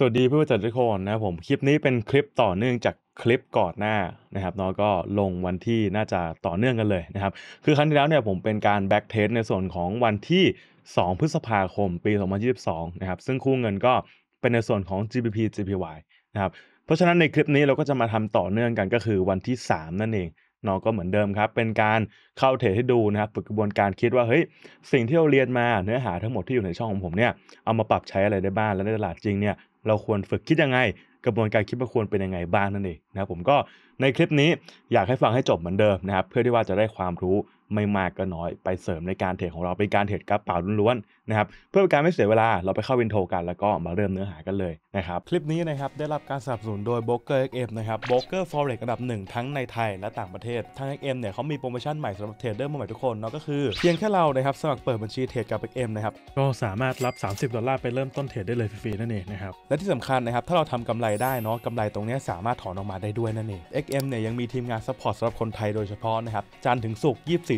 สวัสดีเพื่อนจัดทุกคนนะครับ ผมคลิปนี้เป็นคลิปต่อเนื่องจากคลิปก่อนหน้านะครับเนาะก็ลงวันที่น่าจะต่อเนื่องกันเลยนะครับ คือครั้งที่แล้วเนี่ยผมเป็นการแบ็กเทสในส่วนของวันที่ 2 พฤษภาคมปี 2022นะครับซึ่งคู่เงินก็เป็นในส่วนของ GBP GPY นะครับเพราะฉะนั้นในคลิปนี้เราก็จะมาทำต่อเนื่องกันก็คือวันที่ 3 นั่นเองเนาะก็เหมือนเดิมครับเป็นการเข้าเทรดให้ดูนะครับฝึกกระบวนการคิดว่าเฮ้ยสิ่งที่เราเรียนมาเนื้อหาทั้งหมดที่อยู่ในช่องของผมเนี่ยเอามาปรับใช้อะไรได้บ้างและในตลาดจริงเนี่ยเราควรฝึกคิดยังไง กระบวนการคิดว่าควรเป็นยังไงบ้างนั่นเองนะครับผมก็ในคลิปนี้อยากให้ฟังให้จบเหมือนเดิมนะครับเพื่อที่ว่าจะได้ความรู้ไม่มากก็น้อยไปเสริมในการเทรดของเราเป็นการเทรดกระเป๋าล้วนๆนะครับ เพื่อเป็นการไม่เสียเวลาเราไปเข้าวินโทกันแล้วก็มาเริ่มเนื้อหากันเลยนะครับ คลิปนี้นะครับ ได้รับการสนับสนุนโดยบ r ก k e อ XM นะครับโบรกเกอร์ฟอเร็กอันดับหนึ่งทั้งในไทยและต่างประเทศทางเอ็กเอ็มเนี่ยเขามีโปรโมชั่นใหม่สำหรับเทรดเดอร์มือใหม่ทุกคนเนาะก็คือเพียงแค่เรานะครับสมัครเปิดบัญชีเทรดกับเเออ็ก็มนะครับก็สามารถรับ30ดอลลาร์ไปเริ่มต้นเทรดได้เลยฟรีๆนั่นเองนะครับและที่สำคัญนะครับถ้าเราทำกำไรได้เนาะกำไรตรงนี้สามารถถอนออกมาได้ด้วยนั่นเอง็กเนี่ยยังมีทีมงานซัพพอร์ตสำหรับคนไทยโดยเฉพาะนะครับจันถึงศุก24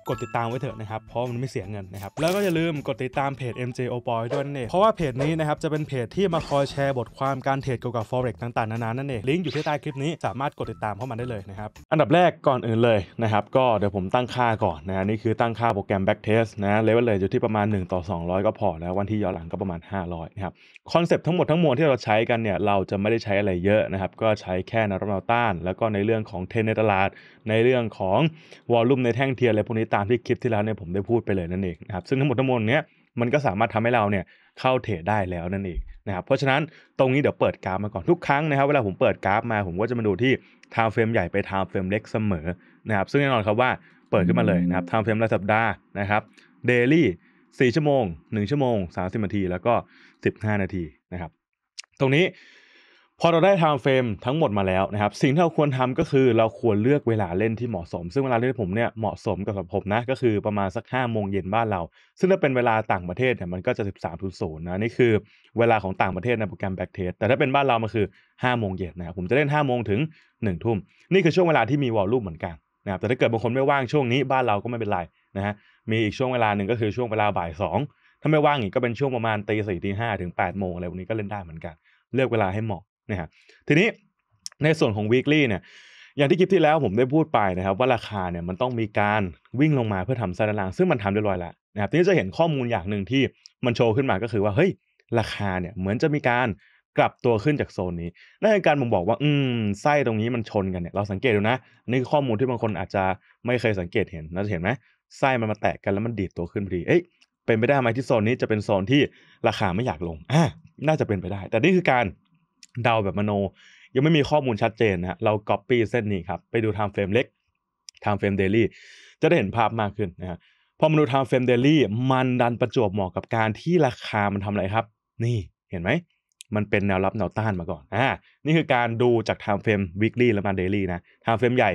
กดติดตามไว้เถอะนะครับ เพราะมันไม่เสียเงินนะครับ แล้วก็อย่าลืมกดติดตามเพจ MJ o p o y ด้วยนั่นเองเพราะว่าเพจนี้นะครับจะเป็นเพจที่มาคอยแชร์บทความการเทรดเกี่ยวกับ forex ต่างๆ นานา นั่นเอง ลิงก์อยู่ที่ใต้คลิปนี้ สามารถกดติดตามเข้ามาได้เลยนะครับ อันดับแรกก่อนอื่นเลยนะครับ ก็เดี๋ยวผมตั้งค่าก่อนนะนี่คือตั้งค่าโปรแกรม backtest นะ เลเวลเลยอยู่ที่ประมาณ1ต่อ200 ก็พอแล้ว วันที่ย้อนหลังก็ประมาณ 500นะครับ คอนเซปต์ทั้งหมดทั้งมวลที่เราใช้กันเนี่ย เราจะไม่ได้ใช้อะไรเยอะนะครับก็ใช้แค่นารแนต้าน แล้วก็ในเรื่องของเทนในตลาด ในเรื่องของวอลลุ่มในแท่งเทียนอะไรพวกนี้ตามามที่คลิปที่แล้วเนี่ยผมได้พูดไปเลยนั่นเองนะครับซึ่งทั้งหมดทั้งมวลเนี้ยมันก็สามารถทำให้เราเนี่ยเข้าเทรดได้แล้วนั่นเองนะครับเพราะฉะนั้นตรงนี้เดี๋ยวเปิดกราฟมาก่อนทุกครั้งนะครับเวลาผมเปิดกราฟมาผมก็จะมาดูที่ทาวเฟรมใหญ่ไปทาวเฟรมเล็กเสมอนะครับซึ่งแน่นอนครับว่าเปิดขึ้นมาเลยนะครับทาวเฟรมรายสัปดาห์นะครับเดลี่4ชั่วโมง1 ชั่วโมง30นาทีแล้วก็ 15 นาทีนะครับตรงนี้พอเราได้ไทม์เฟรมทั้งหมดมาแล้วนะครับ สิ่งที่เราควรทำก็คือเราควรเลือกเวลาเล่นที่เหมาะสม ซึ่งเวลาเล่นผมเนี่ยเหมาะสมกับผมนะก็คือประมาณสัก5้าโมงเย็นบ้านเรา ซึ่งถ้าเป็นเวลาต่างประเทศเนี่ยมันก็จะ 13บสามศูนย์นะนี่คือเวลาของต่างประเทศในโปรแกรมแบ็กเทสแต่ถ้าเป็นบ้านเรามันคือ5้าโมงเย็นนะครับผมจะเล่น5้าโมงถึง1นึ่ทุ่มนี่คือช่วงเวลาที่มีวอลลุ่มเหมือนกันนะครับแต่ถ้าเกิดบางคนไม่ว่างช่วงนี้บ้านเราก็ไม่เป็นไรนะฮะมีอีกช่วงเวลาหนึ่งก็คือช่วงเวลาบ่ายสองถ้าไม่ว่างอีกก็เป็นช่วงประมาณตีสี่ตีห้าถึงแปดโมงอะไรพวกนี้ก็เล่นได้เหมือนกัน เลือกเวลาให้เหมาะนะฮะทีนี้ในส่วนของ weekly เนี่ย อย่างที่คลิปที่แล้วผมได้พูดไปนะครับว่าราคาเนี่ยมันต้องมีการวิ่งลงมาเพื่อทำไซดัไลา์ซึ่งมันทำเรียบร้อยแล้วนะครับทีนี้จะเห็นข้อมูลอย่างหนึ่งที่มันโชว์ขึ้นมาก็คือว่าเฮ้ยราคาเนี่ยเหมือนจะมีการกลับตัวขึ้นจากโซนนี้นั่นคือการผมงบอกว่าอืมไส้ตรงนี้มันชนกันเนี่ยเราสังเกตดูนะนี่ข้อมูลที่บางคนอาจจะไม่เคยสังเกตเห็นเราจะเห็นไหมไส้มันมาแตกกันแล้วมันดีดตัวขึ้นพอดีเอ๊ะเป็นไปได้ไหมที่โซนนี้จะเป็นโซนที่ราคาไม่อยากลงอ่าน่าจะเป็นไปได้ แต่นี่คือการเดาแบบมโน ยังไม่มีข้อมูลชัดเจนนะเราก๊อปปี้เส้นนี้ครับ ไปดูไทม์เฟรมเล็กไทม์เฟรมเดลี่จะได้เห็นภาพมากขึ้นนะฮะพอมาดูไทม์เฟรมเดลี่มันดันประจวบเหมาะกับการที่ราคามันทำอะไรครับ นี่เห็นไหม มันเป็นแนวรับแนวต้านมาก่อนอ่านี่คือการดูจากไทม์เฟรมวิกฤตแล้วมาเดลี่นะไทม์เฟรมใหญ่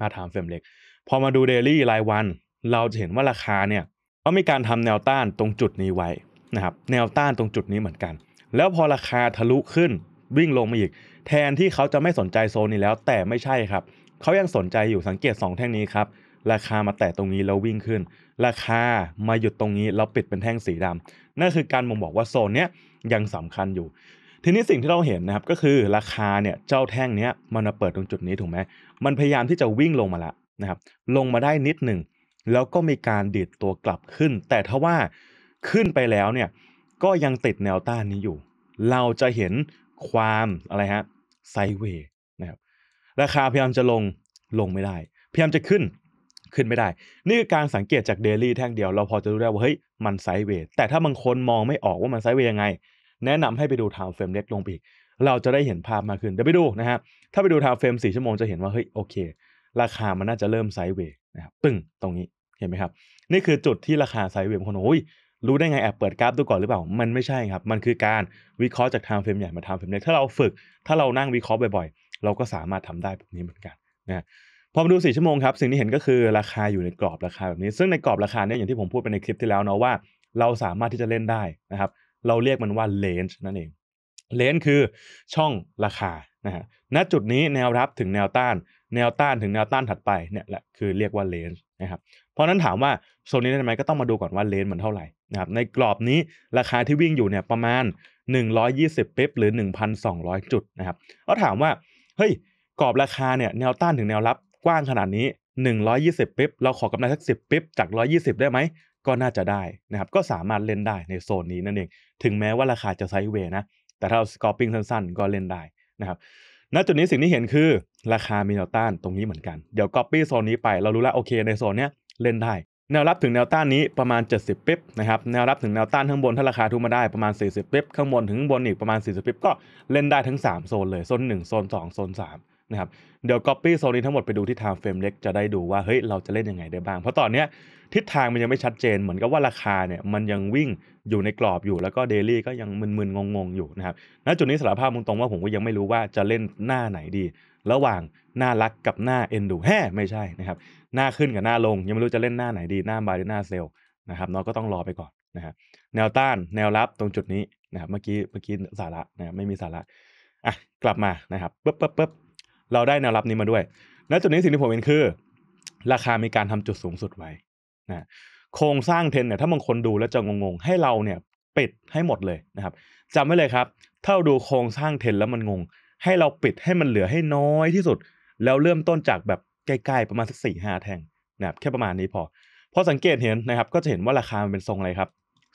มาไทม์เฟรมเล็ก พอมาดูเดลี่รายวัน เราจะเห็นว่าราคาเนี่ยก็มีการทำแนวต้านตรงจุดนี้ไว้นะครับแนวต้านตรงจุดนี้เหมือนกัน แล้วพอราคาทะลุขึ้นวิ่งลงมาอีก แทนที่เขาจะไม่สนใจโซนนี้แล้ว แต่ไม่ใช่ครับ เขายังสนใจอยู่สังเกต 2 แท่งนี้ครับ ราคามาแตะตรงนี้แล้ววิ่งขึ้น ราคามาหยุดตรงนี้แล้วปิดเป็นแท่งสีดำนั่นคือการมองบอกว่าโซนเนี้ยยังสำคัญอยู่ ทีนี้สิ่งที่เราเห็นนะครับก็คือราคาเนี่ยเจ้าแท่งเนี้ยมันมาเปิดตรงจุดนี้ถูกไหมมันพยายามที่จะวิ่งลงมาละนะครับลงมาได้นิดหนึ่งแล้วก็มีการดีดตัวกลับขึ้น แต่ถ้าว่าขึ้นไปแล้วเนี่ยก็ยังติดแนวต้านนี้อยู่ เราจะเห็นความอะไรฮะไซเวย์นะครับราคาพยายามจะลงลงไม่ได้พยายามจะขึ้นขึ้นไม่ได้ นี่คือการสังเกตจากเดลี่แท่งเดียวเราพอจะรู้ได้ว่าเฮ้ยมันไซเวย์ แต่ถ้าบางคนมองไม่ออกว่ามันไซเวย์ยังไง แนะนำให้ไปดูไทม์เฟรมเล็กลงไปอีกเราจะได้เห็นภาพมากขึ้นเดี๋ยวไปดูนะฮะถ้าไปดูไทม์เฟรมสี่ชั่วโมง จะเห็นว่าเฮ้ยโอเค ราคามันน่าจะเริ่มไซเวย์นะครับตึ้งตรงนี้เห็นไหมครับ นี่คือจุดที่ราคาไซเวย์คนโอ้ยรู้ได้ไงแอบเปิดกราฟดูก่อนหรือเปล่ามันไม่ใช่ครับมันคือการวิเคราะห์จากทางเฟรมใหญ่มาทำเฟรมเล็กถ้าเราฝึกถ้าเรานั่งวิเคราะห์บ่อยๆ เราก็สามารถทำได้แบบนี้เหมือนกันนะพอมาดู4ชั่วโมงครับ สิ่งที่เห็นก็คือราคาอยู่ในกรอบราคาแบบนี้ซึ่งในกรอบราคาเนี่ยอย่างที่ผมพูดไปในคลิปที่แล้วเนาะว่าเราสามารถที่จะเล่นได้นะครับ เราเรียกมันว่าเลนจ์นั่นเองเลนจ์คือช่องราคานะฮะณจุดนี้แนวรับถึงแนวต้านแนวต้านถึงแนวต้านถัดไปเนี่ยแหละคือเรียกว่าเลนส์นะครับเพราะนั้นถามว่าโซนนี้ได้ไหมก็ต้องมาดูก่อนว่าเลนส์มันเท่าไหร่นะครับในกรอบนี้ราคาที่วิ่งอยู่เนี่ยประมาณ 120ปิบหรือ 1,200 จุดนะครับก็ถามว่าเฮ้ยกรอบราคาเนี่ยแนวต้านถึงแนวรับกว้างขนาดนี้ 120ปิบเราขอกำไรสัก 10ปิบจาก 120 ได้ไหมก็น่าจะได้นะครับก็สามารถเล่นได้ในโซนนี้นั่นเองถึงแม้ว่าราคาจะไซด์เวย์นะแต่ถ้าเราสกอปปิ้งสั้นๆก็เล่นได้นะครับณจุดนี้สิ่งที่เห็นคือ ราคามีแนวต้านตรงนี้เหมือนกัน เดี๋ยวก๊อปปี้โซนนี้ไปเรารู้แล้วโอเคในโซนเนี้ยเล่นได้แนวรับถึงแนวต้านนี้ประมาณ 70ปิ๊บนะครับแนวรับถึงแนวต้านข้างบนถ้าราคาทุมาได้ประมาณ 40ปิ๊บข้างบนถึงบนอีกประมาณ 40ปิ๊บก็เล่นได้ทั้ง3 โซนเลยโซน1โซน2โซน3นะครับเดี๋ยว Copy โซนนี้ทั้งหมดไปดูที่ Time Frame เล็กจะได้ดูว่าเฮ้ยเราจะเล่นยังไงได้บ้าง เพราะตอนนี้ทิศทางมันยังไม่ชัดเจนเหมือนกับว่าราคาเนี่ยมันยังวิ่งอยู่ในกรอบอยู่ แล้วก็เดลี่ก็ยังมึนๆ งงๆ อยู่นะครับณจุดนี้สารภาพตรงๆว่าผมก็ยังไม่รู้ว่าจะเล่นหน้าไหนดี ระหว่างหน้ารักกับหน้าเอ็นดูแฮ่ไม่ใช่นะครับหน้าขึ้นกับหน้าลงยังไม่รู้จะเล่นหน้าไหนดี หน้าบายหรือหน้าเซลนะครับน้องก็ต้องรอไปก่อนนะฮะแนวต้านแนวรับตรงจุดนี้นะครับเมื่อกี้เมื่อกี้สาระนะไม่มีสาระอ่ะกลับมานะครับปึ๊บปึ๊บปึ๊บเราได้แนวรับนี้มาด้วย ณ จุดนี้สิ่งที่ผมเห็นคือ ราคามีการทำจุดสูงสุดไว้นะโครงสร้างเทนเนี่ย ถ้าบางคนดูแล้วจะงงๆ ให้เราเนี่ยปิดให้หมดเลยนะครับจำไว้เลยครับ ถ้าดูโครงสร้างเทนแล้วมันงง ให้เราปิดให้มันเหลือให้น้อยที่สุด แล้วเริ่มต้นจากแบบใกล้ ๆ ประมาณสักสี่ห้าแท่งนะครับแค่ประมาณนี้พอพอสังเกตเห็นนะครับ ก็จะเห็นว่าราคามันเป็นทรงอะไรครับ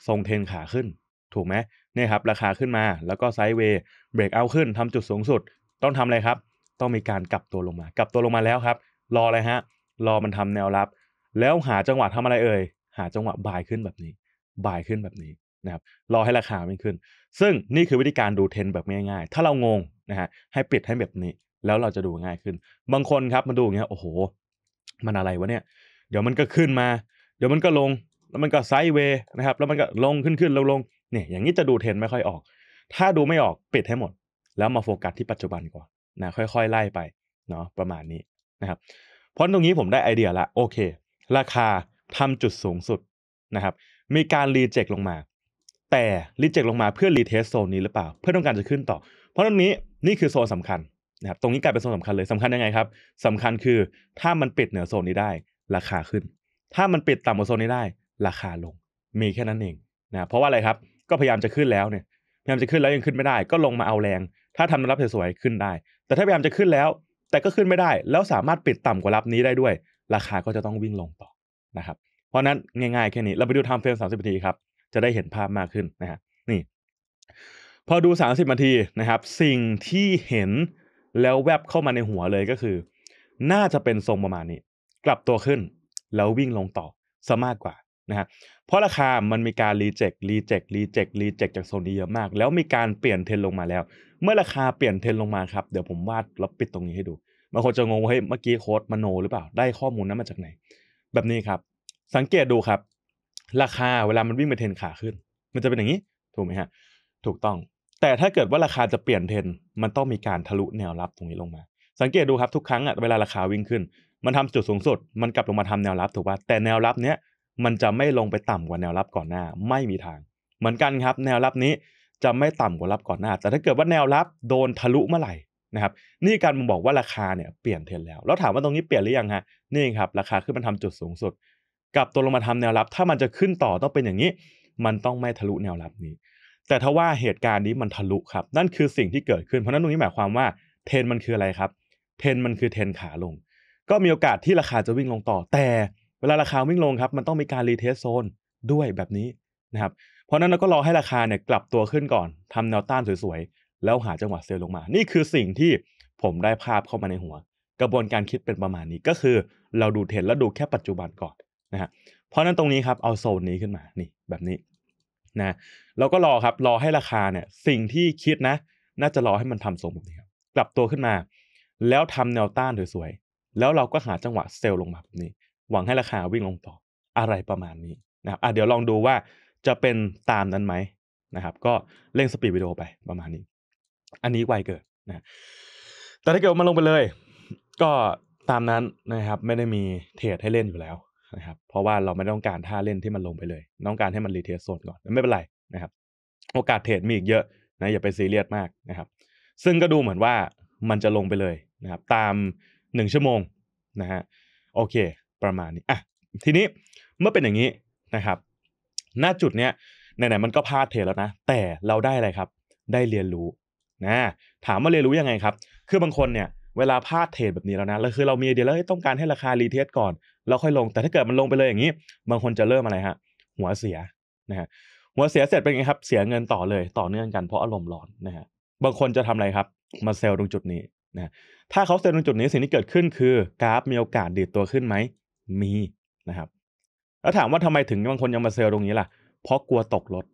ทรงเทนขาขึ้น ถูกไหมเนี่ยครับ ราคาขึ้นมา แล้วก็ไซด์เวย์เบรกเอาขึ้นทำจุดสูงสุด ต้องทำอะไรครับต้องมีการกลับตัวลงมา กลับตัวลงมาแล้วครับ รออะไรฮะ รอมันทำแนวรับ แล้วหาจังหวะทำอะไรเอ่ย หาจังหวะบ่ายขึ้นแบบนี้ บ่ายขึ้นแบบนี้นะครับ รอให้ราคาม่ขึ้น ซึ่งนี่คือวิธีการดูเทนแบบง่ายๆ ถ้าเรางงนะฮะ ให้ปิดให้แบบนี้ แล้วเราจะดูง่ายขึ้น บางคนครับมาดูอย่างเงี้ย โอ้โห มันอะไรวะเนี่ย เดี๋ยวมันก็ขึ้นมา เดี๋ยวมันก็ลง แล้วมันก็ไซด์เวย์นะครับ แล้วมันก็ลงขึ้นขึ้นลงลงเนี่ย อย่างนี้จะดูเทนไม่ค่อยออก ถ้าดูไม่ออกปิดให้หมด แล้วมาโฟกัสที่ปัจจุบันก่อนนะค่อย ๆ ไล่ไปเนาะประมาณนี้นะครับเพราะตรงนี้ผมได้ไอเดียละโอเค ราคาทำจุดสูงสุดนะครับ มีการรีเจ็คลงมา แต่รีเจ็คลงมาเพื่อรีเทสโซนนี้หรือเปล่า เพื่อต้องการจะขึ้นต่อ เพราะตรงนี้นี่คือโซนสำคัญนะครับตรงนี้กลายเป็นโซนสาคัญเลยสำคัญยังไงครับสำคัญคือถ้ามันปิดเหนือโซนนี้ได้ ราคาขึ้น ถ้ามันปิดต่ำกว่าโซนนี้ได้ราคาลง มีแค่นั้นเองนะเพราะว่าอะไรครับก็พยายามจะขึ้นแล้วเนี่ยพยายามจะขึ้นแล้วยังขึ้นไม่ได้ ก็ลงมาเอาแรง ถ้าทำรับสวยๆขึ้นได้แต่ถ้าพยายามจะขึ้นแล้ว แต่ก็ขึ้นไม่ได้ แล้วสามารถปิดต่ำกว่ารับนี้ได้ด้วย ราคาก็จะต้องวิ่งลงต่อนะครับ เพราะนั้นง่ายๆแค่นี้เราไปดูทำเฟรมสามสิบนาทีครับจะได้เห็นภาพมากขึ้นนะฮะนี่ พอดู 30 นาทีนะครับ สิ่งที่เห็นแล้วแวบเข้ามาในหัวเลยก็คือ น่าจะเป็นทรงประมาณนี้ กลับตัวขึ้น แล้ววิ่งลงต่อซะมากกว่านะฮะเพราะราคามันมีการรีเจ็ครีเจ็ครีเจ็ครีเจ็คจากโซนนี้เยอะมาก แล้วมีการเปลี่ยนเทรนลงมาแล้ว เมื่อราคาเปลี่ยนเทรนลงมาครับ เดี๋ยวผมวาดลบปิดตรงนี้ให้ดู บางคนจะงงว่าเฮ้ยเมื่อกี้โค้ดมโนหรือเปล่า ได้ข้อมูลนั้นมาจากไหน แบบนี้ครับ สังเกตดูครับ ราคาเวลา มันวิ่งไปเทรนขาขึ้น มันจะเป็นอย่างนี้ ถูกไหมฮะ ถูกต้อง แต่ถ้าเกิดว่าราคาจะเปลี่ยนเทรนมันต้องมีการทะลุแนวรับตรงนี้ลงมา สังเกตดูครับ ทุกครั้งอ่ะ เวลาราคาวิ่งขึ้น มันทำจุดสูงสุด มันกลับลงมาทำแนวรับถูกป่ะแต่แนวรับเนี้ยมันจะไม่ลงไปต่ำกว่าแนวรับก่อนหน้า ไม่มีทาง เหมือนกันครับ แนวรับนี้จะไม่ต่ำกว่ารับก่อนหน้า แต่ถ้าเกิดว่าแนวรับโดนทะลุเมื่อไหร่นะครับนี่การมึงบอกว่าราคาเนี่ยเปลี่ยนเทรนแล้ว แล้วถามว่าตรงนี้เปลี่ยนหรือยังฮะนี่ครับราคาขึ้นมันทำจุดสูงสุด กับตัวลงมาทำแนวรับ ถ้ามันจะขึ้นต่อต้องเป็นอย่างนี้ มันต้องไม่ทะลุแนวรับนี้ แต่ถ้าว่าเหตุการณ์นี้มันทะลุครับนั่นคือสิ่งที่เกิดขึ้นเพราะนั้นตรงนี้หมายความว่าเทรนมันคืออะไรครับ เทรนมันคือเทรนขาลง ก็มีโอกาสที่ราคาจะวิ่งลงต่อแต่เวลาราคาวิ่งลงครับ มันต้องมีการรีเทสโซนด้วยแบบนี้นะครับ เพราะนั้นเราก็รอให้ราคาเนี่ยกลับตัวขึ้นก่อน ทำแนวต้านสวยๆ แล้วหาจังหวะเซลลงมา นี่คือสิ่งที่ผมได้ภาพเข้ามาในหัว กระบวนการคิดเป็นประมาณนี้ ก็คือเราดูเทรนด์แล้วดูแค่ปัจจุบันก่อนนะฮะเพราะนั้นตรงนี้ครับเอาโซนนี้ขึ้นมา นี่แบบนี้นะเราก็รอครับ รอให้ราคาเนี่ยสิ่งที่คิดนะ น่าจะรอให้มันทำทรงแบบนี้ครับกลับตัวขึ้นมา แล้วทำแนวต้านสวยๆ แล้วเราก็หาจังหวะเซลลงมาแบบนี้หวังให้ราคาวิ่งลงต่ออะไรประมาณนี้นะครับอ่ะเดี๋ยวลองดูว่าจะเป็นตามนั้นไหมนะครับ ก็เร่งสปีดวิดีโอไปประมาณนี้ อันนี้ไวเกิดนะ แต่ถ้าเกิดมันลงไปเลย ก็ตามนั้นนะครับ ไม่ได้มีเทรดให้เล่นอยู่แล้วนะครับ เพราะว่าเราไม่ต้องการท่าเล่นที่มันลงไปเลย ต้องการให้มันรีเทสโซนก่อนไม่เป็นไรนะครับ โอกาสเทรดมีอีกเยอะนะ อย่าไปซีเรียสมากนะครับ ซึ่งก็ดูเหมือนว่ามันจะลงไปเลยนะครับ ตามหนึ่งชั่วโมงนะฮะโอเคประมาณนี้ อ่ะ ทีนี้เมื่อเป็นอย่างนี้นะครับ หน้าจุดเนี้ย ไหนๆมันก็พลาดเทแล้วนะ แต่เราได้อะไรครับ ได้เรียนรู้ นะ ถามว่าเรียนรู้ยังไงครับ คือบางคนเนี่ย เวลาพลาดเทรดแบบนี้แล้วนะแล้วคือเรามีเดียแล้วต้องการให้ราคารีเทสก่อนแล้วค่อยลง แต่ถ้าเกิดมันลงไปเลยอย่างนี้ บางคนจะเริ่มอะไรฮะ หัวเสีย นะฮะหัวเสียเสร็จเป็นไงครับ เสียเงินต่อเลย ต่อเนื่องกันเพราะอารมณ์ร้อน นะฮะ บางคนจะทำอะไรครับ มาเซลล์ตรงจุดนี้ นะ ถ้าเขาเซลล์ตรงจุดนี้ สิ่งที่เกิดขึ้นคือกราฟมีโอกาสดีดตัวขึ้นไหมมีนะครับ แล้วถามว่าทำไมถึงบางคนยังมาเซลล์ตรงนี้ล่ะเพราะกลัวตกรถ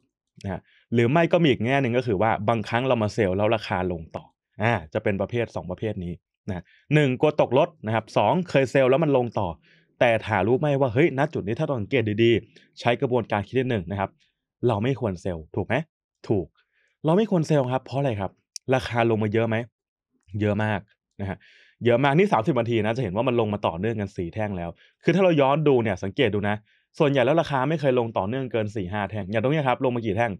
นะหรือไม่ก็มีอีกแง่หนึ่งก็คือว่าบางครั้งเรามาเซลล์แล้วราคาลงต่ออ่าจะเป็นประเภท 2 ประเภทนี้นะหนึ่งกลัวตกรถนะครับสเคยเซลล์แล้วมันลงต่อ แต่ถารู้ไหมว่าเฮ้ยณจุดนี้ถ้าสังเกตดีๆ ใช้กระบวนการคิดนิดหนึ่งนะครับ เราไม่ควรเซลล์ ถูกไหมถูก เราไม่ควรเซลล์ครับ เพราะอะไรครับ ราคาลงมาเยอะไหมเยอะมากนะฮะเยอะมากนี่30นาทีนะจะเห็นว่ามันลงมาต่อเนื่องกัน 4 แท่งแล้ว คือถ้าเราย้อนดูเนี่ยสังเกตดูนะ ส่วนใหญ่แล้วราคาไม่เคยลงต่อเนื่องเกิน4ี่ห้าแท่งอย่างตรงนี้ครับลงมากี่แท่ง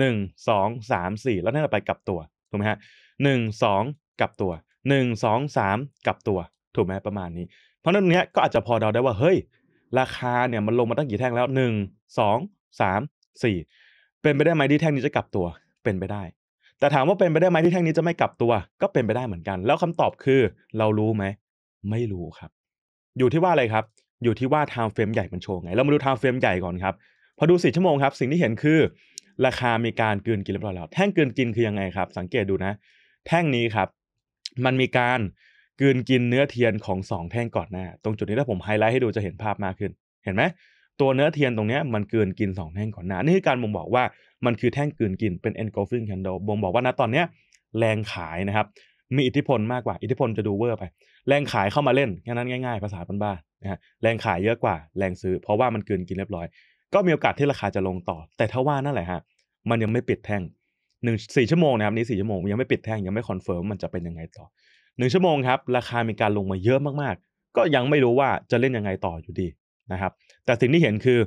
1 2 3 4 แล้วนี่เราไปกลับตัวถูกไหมฮะหนึ่งสองกลับตัว 1 2 3 กลับตัวถูกไหมประมาณนี้ เพราะนั้นตรงนี้ก็อาจจะพอเดาได้ว่าเฮ้ย ราคาเนี่ยมันลงมาตั้งกี่แท่งแล้ว 1 2 3 4 เป็นไปได้ไหมที่แท่งนี้จะกลับตัวเป็นไปได้แต่ถามว่าเป็นไปได้ไหมที่แท่งนี้จะไม่กลับตัว ก็เป็นไปได้เหมือนกัน แล้วคำตอบคือเรารู้ไหมไม่รู้ครับ อยู่ที่ว่าอะไรครับ อยู่ที่ว่าไทม์เฟรมใหญ่มันโชว์ไง เรามาดูไทม์เฟรมใหญ่ก่อนครับ พอดูสี่ชั่วโมงครับ สิ่งที่เห็นคือ ราคามีการเกินกินเรียบร้อยแล้วแท่งเกินกินคือยังไงครับ สังเกตดูนะ แท่งนี้ครับ มันมีการเกินกินเนื้อเทียนของ 2 แท่งก่อนหน้าตรงจุดนี้ถ้าผมไฮไลท์ให้ดูจะเห็นภาพมากขึ้น เห็นไหมตัวเนื้อเทียนตรงนี้มันเกินกิน2แท่งก่อนหน้านี่คือการบ่งบอกว่ามันคือแท่งกลืนกินเป็น engulfing candle บ่งบอกว่าณตอนเนี้ยแรงขายนะครับ มีอิทธิพลมากกว่าอิทธิพลจะดูเวอร์ไป แรงขายเข้ามาเล่นแค่นั้นง่ายๆ ภาษาบ้านๆนะฮะแรงขายเยอะกว่าแรงซื้อ เพราะว่ามันกลืนกินเรียบร้อย ก็มีโอกาสที่ราคาจะลงต่อ แต่ถ้าว่านั่นแหละฮะมันยังไม่ปิดแท่งหนึ่งสี่ชั่วโมงนะครับนี้สี่ชั่วโมงยังไม่ปิดแท่งยังไม่คอนเฟิร์มมันจะเป็นยังไงต่อหนึ่งชั่วโมงครับราคามีการลงมาเยอะมากๆ ก็ยังไม่รู้ว่าจะเล่นยังไงต่ออยู่ดีนะครับแต่สิ่งที่เห็นคือ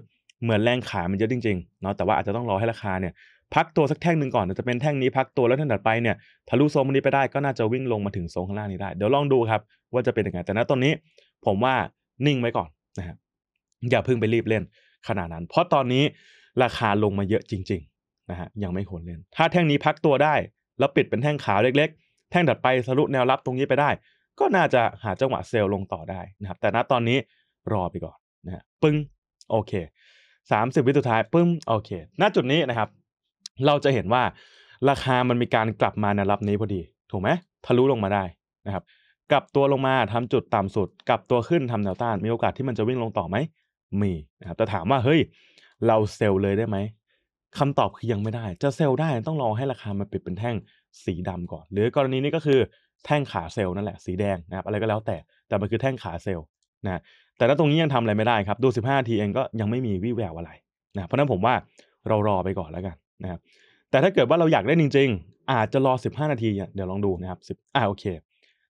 เหมือนแรงขายมันเยอะจริงๆเนาะแต่ว่าอาจจะต้องรอให้ราคาเนี่ยพักตัวสักแท่งหนึ่งก่อนจะเป็นแท่งนี้พักตัวแล้วแท่งถัดไปเนี่ยทะลุโซนนี้ไปได้ ก็น่าจะวิ่งลงมาถึงโซนข้างล่างนี้ได้เดี๋ยวลองดูครับ ว่าจะเป็นยังไงแต่ณตอนนี้ผมว่านิ่งไว้ก่อนนะฮะอย่าเพิ่งไปรีบเล่นขนาดนั้น เพราะตอนนี้ราคาลงมาเยอะจริงๆนะฮะยังไม่ควรเล่นถ้าแท่งนี้พักตัวได้แล้วปิดเป็นแท่งขาวเล็ก ๆ แท่งถัดไปทะลุแนวรับตรงนี้ไปได้ ก็น่าจะหาจังหวะเซลล์ลงต่อได้นะครับแต่ณตอนนี้รอไปก่อนนะฮะปึ้งโอเค30 วิสุดท้ายปึ้มโอเค ณ จุดนี้นะครับ เราจะเห็นว่า ราคามันมีการกลับมาในรับนี้พอดี ถูกไหมทะลุลงมาได้นะครับ กลับตัวลงมาทำจุดต่ำสุดกลับตัวขึ้นทำแนวต้าน มีโอกาสที่มันจะวิ่งลงต่อไหมมีนะครับแต่ถามว่า เฮ้ย เราเซลเลยได้ไหมคำตอบคือยังไม่ได้จะเซลได้ ต้องรอให้ราคามันปิดเป็นแท่งสีดำก่อน หรือกรณีนี้ก็คือแท่งขาเซลนั่นแหละ สีแดงนะครับ อะไรก็แล้วแต่ แต่มันคือแท่งขาเซลนะแต่ถ้าตรงนี้ยังทำอะไรไม่ได้ครับดู15ทีเองก็ยังไม่มีวี่แววอะไรนะเพราะนั้นผมว่าเรารอไปก่อนแล้วกันนะครับแต่ถ้าเกิดว่าเราอยากเล่นจริงๆ อาจจะรอ15 นาทีเดี๋ยวลองดูนะครับ10อ่าโอเค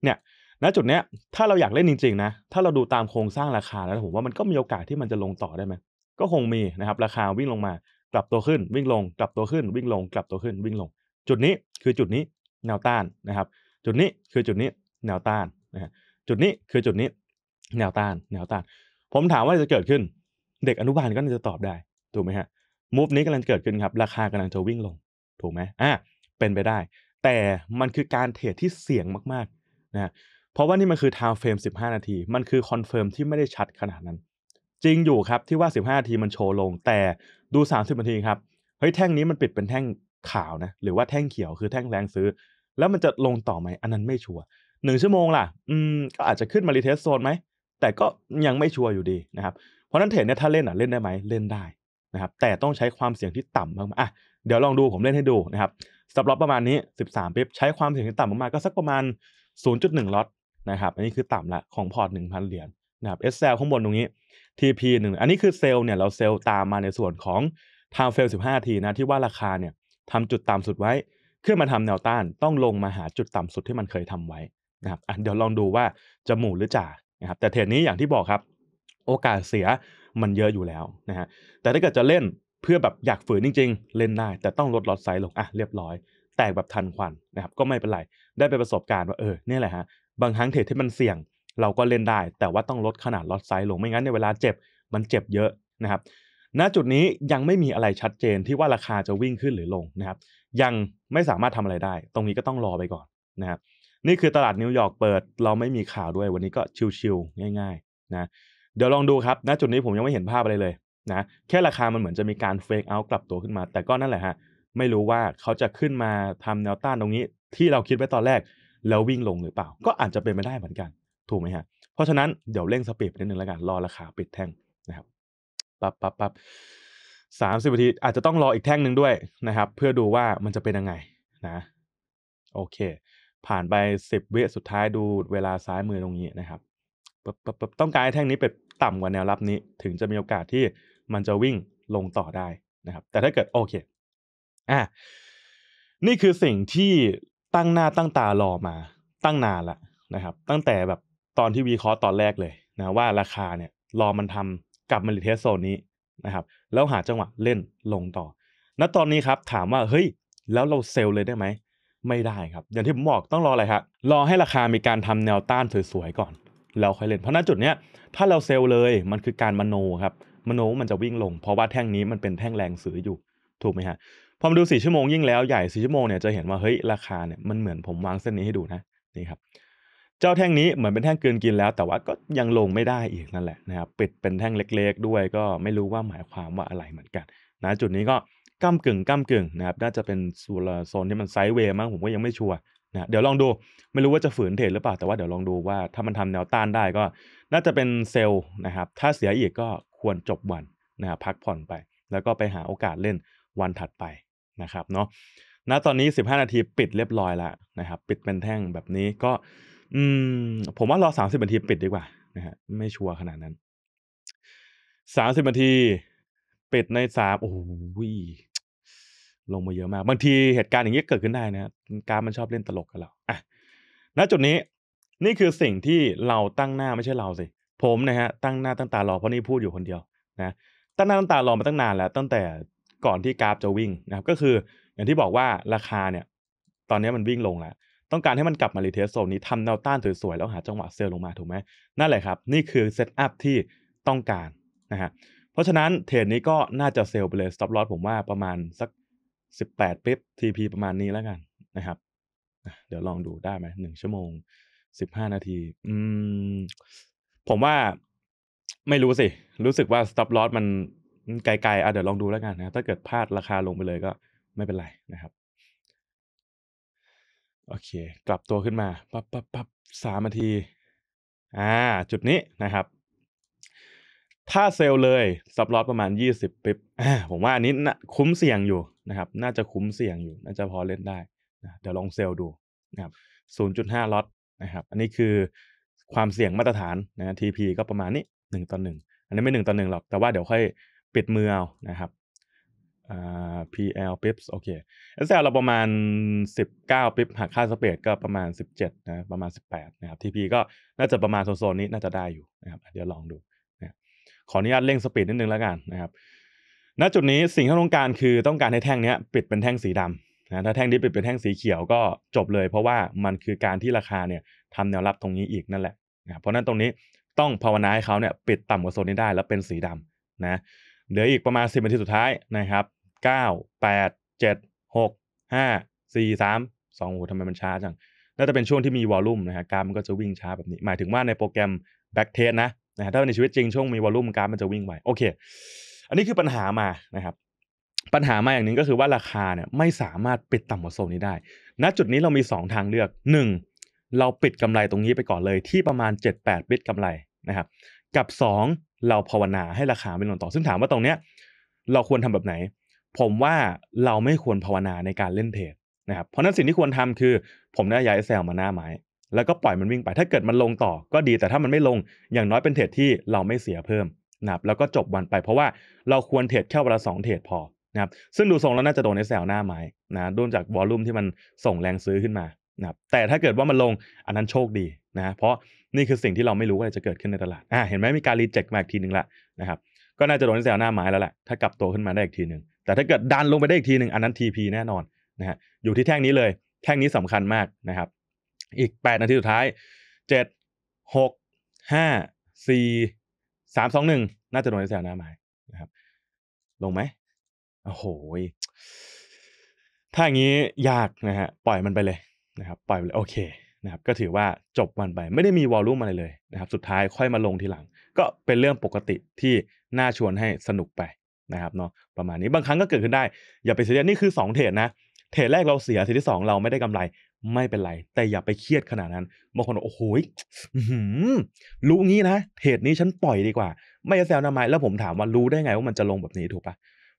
เนี่ยณจุดเนี้ยถ้าเราอยากเล่นจริงๆนะถ้าเราดูตามโครงสร้างราคาแล้วผมว่ามันก็มีโอกาสที่มันจะลงต่อได้ไหมก็คงมีนะครับราคาวิ่งลงมา กลับตัวขึ้นวิ่งลงกลับตัวขึ้นวิ่งลงกลับตัวขึ้นวิ่งลง จุดนี้คือจุดนี้แนวต้านนะครับจุดนี้คือจุดนี้แนวต้านนะจุดนี้คือจุดนี้แนวต้านแนวต้านผมถามว่าจะเกิดขึ้น เด็กอนุบาลก็น่าจะตอบได้ ถูกไหมฮะมูฟนี้กำลังเกิดขึ้นครับราคากำลังจะวิ่งลงถูกไหมอ่ะเป็นไปได้ แต่มันคือการเทรดที่เสี่ยงมากๆนะเพราะว่านี่มันคือ time frame 15 นาที มันคือคอนเฟิร์มที่ไม่ได้ชัดขนาดนั้น จริงอยู่ครับที่ว่า 15 นาทีมันโชว์ลง แต่ดู 30นาทีครับเฮ้ยแท่งนี้มันปิดเป็นแท่งขาวนะ หรือว่าแท่งเขียวคือแท่งแรงซื้อ แล้วมันจะลงต่อไหมอันนั้นไม่ชัวร์หนึ่งชั่วโมงล่ะอืมก็อาจจะขึ้นมารีเทสโซนไหมแต่ก็ยังไม่ชัวร์อยู่ดีนะครับ เพราะนั้นเทรดเนี่ยถ้าเล่นอ่ะเล่นได้ไหมเล่นได้นะครับแต่ต้องใช้ความเสี่ยงที่ต่ำมากอ่ะเดี๋ยวลองดู ผมเล่นให้ดูนะครับสต็อปประมาณนี้ 13ปิ๊บ ใช้ความเสี่ยงที่ต่ำมาๆก็สักประมาณ 0.1ล็อตนะครับอันนี้คือต่ำละของพอร์ต1,000 เหรียญนะครับ SL ข้างบนตรงนี้ TP 1 อันนี้คือเซลล์เนี่ยเราเซลล์ตามมาในส่วนของ time frame 15ทีนะที่ว่าราคาเนี่ยทำจุดต่ำสุดไว้ขึ้นมาทำแนวต้านต้องลงมาหาจุดต่ำสุดที่มันเคยทำไว้นะครับเดี๋ยวลองดูว่าจะหมู่หรือจ่าครับแต่เทรดนี้อย่างที่บอกครับ โอกาสเสียมันเยอะอยู่แล้วนะฮะแต่ถ้าเกิดจะเล่นเพื่อแบบอยากฝืนจริงๆ เล่นได้ แต่ต้องลดลอตไซส์ลงอ่ะเรียบร้อย แตกแบบทันควันนะครับ ก็ไม่เป็นไรได้ไปประสบการณ์ว่าเออเนี่ยแหละฮะบางครั้งเทรดที่มันเสี่ยง เราก็เล่นได้ แต่ว่าต้องลดขนาดลอตไซส์ลงไม่งั้นในเวลาเจ็บ มันเจ็บเยอะนะครับ ณจุดนี้ยังไม่มีอะไรชัดเจนที่ว่าราคาจะวิ่งขึ้นหรือลงนะครับ ยังไม่สามารถทำอะไรได้ ตรงนี้ก็ต้องรอไปก่อนนะครับนี่คือตลาดนิวยอร์กเปิด เราไม่มีข่าวด้วย วันนี้ก็ชิวๆง่าย ๆ นะเดี๋ยวลองดูครับณจุดนี้ผมยังไม่เห็นภาพอะไรเลยนะ แค่ราคามันเหมือนจะมีการเฟกเอากลับตัวขึ้นมา แต่ก็นั่นแหละฮะไม่รู้ว่าเขาจะขึ้นมาทำแนวต้านตรงนี้ที่เราคิดไว้ตอนแรก แล้ววิ่งลงหรือเปล่า ก็อาจจะเป็นไปได้เหมือนกันถูกไหมฮะเพราะฉะนั้นเดี๋ยวเร่งสปีดนิดนึงแล้วกัน รอราคาปิดแท่งนะครับปั๊บปั๊บปั๊บสามสิบนาทีอาจจะต้องรออีกแท่งหนึ่งด้วยนะครับ เพื่อดูว่ามันจะเป็นยังไงนะ โอเคผ่านไปสิบวิสุดท้ายดูเวลาซ้ายมือตรงนี้นะครับต้องการให้แท่งนี้ไปต่ำกว่าแนวรับนี้ ถึงจะมีโอกาสที่มันจะวิ่งลงต่อได้นะครับ แต่ถ้าเกิดโอเคอ่ะนี่คือสิ่งที่ตั้งหน้าตั้งตารอมาตั้งนานละนะครับ ตั้งแต่แบบตอนที่วีคอร์ตอนแรกเลยนะว่าราคาเนี่ยรอมันทำกลับมาลิเทสโซนนี้นะครับ แล้วหาจังหวะเล่นลงต่อ ณตอนนี้ครับ ถามว่าเฮ้ยแล้วเราเซลเลยได้ไหมไม่ได้ครับอย่างที่ผมบอกต้องรออะไรครับรอให้ราคามีการทำแนวต้านสวยๆ ก่อน แล้วค่อยเล่นเพราะณจุดเนี้ยถ้าเราเซลล์เลยมันคือการมโนครับมโนมันจะวิ่งลง เพราะว่าแท่งนี้มันเป็นแท่งแรงซื้ออยู่ถูกไหมฮะพอมาดู4ชั่วโมงยิ่งแล้วใหญ่4ชั่วโมงเนี่ยจะเห็นว่าเฮ้ยราคาเนี่ยมันเหมือนผมวางเส้นนี้ให้ดูนะนี่ครับเจ้าแท่งนี้เหมือนเป็นแท่งเกินกินแล้ว แต่ว่าก็ยังลงไม่ได้อีกนั่นแหละนะครับปิดเป็นแท่งเล็ก ๆ ด้วยก็ไม่รู้ว่าหมายความว่าอะไรเหมือนกันนะจุดนี้ก็ก้ากึ่งก้ากึ่งนะครับน่าจะเป็นโซนโซนที่มันไซด์เวย์มั้งผมก็ยังไม่ชัวร์นะ เดี๋ยวลองดู ไม่รู้ว่าจะฝืนเทรดหรือเปล่าแต่ว่าเดี๋ยวลองดูว่าถ้ามันทำแนวต้านได้ก็ น่าจะเป็นเซลล์นะครับ ถ้าเสียอีกก็ควรจบวันนะพักผ่อนไป แล้วก็ไปหาโอกาสเล่นวันถัดไปนะครับเนาะณตอนนี้ 15 นาทีปิดเรียบร้อยแล้วนะครับปิดเป็นแท่งแบบนี้ก็ อืม ผมว่ารอ30นาทีปิดดีกว่านะฮะไม่ชัวร์ขนาดนั้น30นาทีเป็ดในสามโอ้ยลงมาเยอะมากบางทีเหตุการณ์อย่างนี้เกิดขึ้นได้นะการมันชอบเล่นตลกกับเราอ่ะณจุดนี้นี่คือสิ่งที่เราตั้งหน้าไม่ใช่เราสิผมนะฮะตั้งหน้าตั้งตารอเพราะนี่พูดอยู่คนเดียว นะตั้งหน้าตั้งตารอมาตั้งนานแล้ว ตั้งแต่ก่อนที่กราฟจะวิ่ง นะครับ ก็คืออย่างที่บอกว่าราคาเนี่ย ตอนนี้มันวิ่งลงแล้วต้องการให้มันกลับมารีเทสโซนนี้ทำแนวต้านสวยๆแล้วหาจังหวะเซลลงมาถูกไหมนั่นแหละครับ นี่คือเซตอัพที่ต้องการนะฮะเพราะฉะนั้นเทรดนี้ก็น่าจะเซลล์ไปเลย stop loss ผมว่าประมาณสัก 18ปิ๊บ TP ประมาณนี้แล้วกัน นะครับเดี๋ยวลองดูได้ไหมหนึ่งชั่วโมง 15 นาที อืม ผมว่าไม่รู้สิ รู้สึกว่า stop loss มันไกล ๆ อ่ะ เดี๋ยวลองดูแล้วกันนะถ้าเกิดพลาดราคาลงไปเลยก็ไม่เป็นไรนะครับ โอเค กลับตัวขึ้นมา ปั๊บปั๊บปั๊บสามนาที อ่า จุดนี้นะครับถ้าเซลเลยซับลอสประมาณ 20ปิ๊บผมว่าอันนี้คุ้มเสี่ยงอยู่นะครับ น่าจะคุ้มเสี่ยงอยู่ น่าจะพอเล่นได้นะเดี๋ยวลองเซลดูนะครับ0.5ลอตนะครับ อันนี้คือความเสี่ยงมาตรฐานนะ TP ก็ประมาณนี้1ต่อ1อันนี้ไม่1ต่อ1หรอกแต่ว่าเดี๋ยวค่อย ปิดมือเอานะครับอ่า PL ปิบโอเค SL เราประมาณ 19ปิบหักค่าสเปดก็ประมาณ 17นะประมาณ18นะครับ TP ก็น่าจะประมาณโซนนี้น่าจะได้อยู่นะครับเดี๋ยวลองดูขออนุญาตเร่งสปีดนิดนึงแล้วกันนะครับณจุดนี้สิ่งที่ต้องการคือต้องการให้แท่งนี้ปิดเป็นแท่งสีดำนะถ้าแท่งนี้ปิดเป็นแท่งสีเขียวก็จบเลย เพราะว่ามันคือการที่ราคาเนี่ยทำแนวรับตรงนี้อีกนั่นแหละนะเพราะนั้นตรงนี้ต้องภาวนาให้เขาเนี่ยปิดต่ำกว่าโซนนี้ได้แล้วเป็นสีดำนะเหลืออีกประมาณ 10นาทีสุดท้ายนะครับ9 8 7 6 5 4 3 2โอ้ทำไมมันช้าจังน่าจะเป็นช่วงที่มีวอลลุ่มนะฮะการมันก็จะวิ่งช้าแบบนี้หมายถึงว่าในโปรแกรม back test นะนะถ้าในชีวิตจริง ช่วงมีวอลลุ่มกรารมันจะวิ่งไวโอเค อันนี้คือปัญหามานะครับ ปัญหามาอย่างหนึ่งก็คือว่าราคาเนี่ยไม่สามารถปิดต่ำกว่าโซนนี้ได้ ณจุดนี้เรามี 2 ทางเลือก 1. เราปิดกำไรตรงนี้ไปก่อนเลย ที่ประมาณ 78ปิตกำไรนะครับกับ 2 เราภาวนาให้ราคาเป็นลงต่อซึ่งถามว่าตรงเนี้ย เราควรทำแบบไหน ผมว่าเราไม่ควรภาวนาในการเล่นเทรดนะครับเพราะนั้นสิ่งที่ควรทำคือ ผมได้ย้ายเซลมาหน้าไม้แล้วก็ปล่อยมันวิ่งไป ถ้าเกิดมันลงต่อก็ดี แต่ถ้ามันไม่ลง อย่างน้อยเป็นเทรดที่เราไม่เสียเพิ่มนะครับ แล้วก็จบวันไป เพราะว่าเราควรเทรดแค่วันละสองเทรดพอนะครับ ซึ่งดูทรงแล้วน่าจะโดนในแซวหน้าไม้นะด้วจากวอลลุ่มที่มันส่งแรงซื้อขึ้นมานะครับแต่ถ้าเกิดว่ามันลง อันนั้นโชคดีนะ เพราะนี่คือสิ่งที่เราไม่รู้ว่าจะเกิดขึ้นในตลาด อ่าเห็นไหมมีการรีเจ็คมาอีกทีหนึ่งละนะครับ ก็น่าจะโดนแซวหน้าไม้แล้วแหละ ถ้ากลับตัวขึ้นมาได้อีกทีหนึ่งแต่ถ้าเกิดดันลงไปได้อีกทีหนึ่งอันนั้น TP แน่นอนนะฮะอยู่ที่แท่งนี้เลยแท่งนี้สำคัญมากนะครับอีกแปดนาทีสุดท้ายเจ็ดหกห้าสี่สามสองหนึ่งน่าจะโดนเสแอลหน้าไม้นะครับ ลงไหมโอ้โห ถ้าอย่างนี้ยากนะฮะปล่อยมันไปเลยนะครับ ปล่อยไปเลยโอเคนะครับ ก็ถือว่าจบมันไป ไม่ได้มีวอลลุ่มอะไรเลยนะครับ สุดท้ายค่อยมาลงทีหลัง ก็เป็นเรื่องปกติที่น่าชวนให้สนุกไปนะครับเนาะประมาณนี้บางครั้งก็เกิดขึ้นได้ อย่าไปเสียนี่คือ 2 เทรดนะ เทรดแรกเราเสียเทรดที่2เราไม่ได้กำไรไม่เป็นไร แต่อย่าไปเครียดขนาดนั้นบางคนบอกโอ้โหรู้งี้นะเหตุนี้ฉันปล่อยดีกว่า ไม่จะแซวนะไมแล้วผมถามว่ารู้ได้ไงว่ามันจะลงแบบนี้ถูกปะ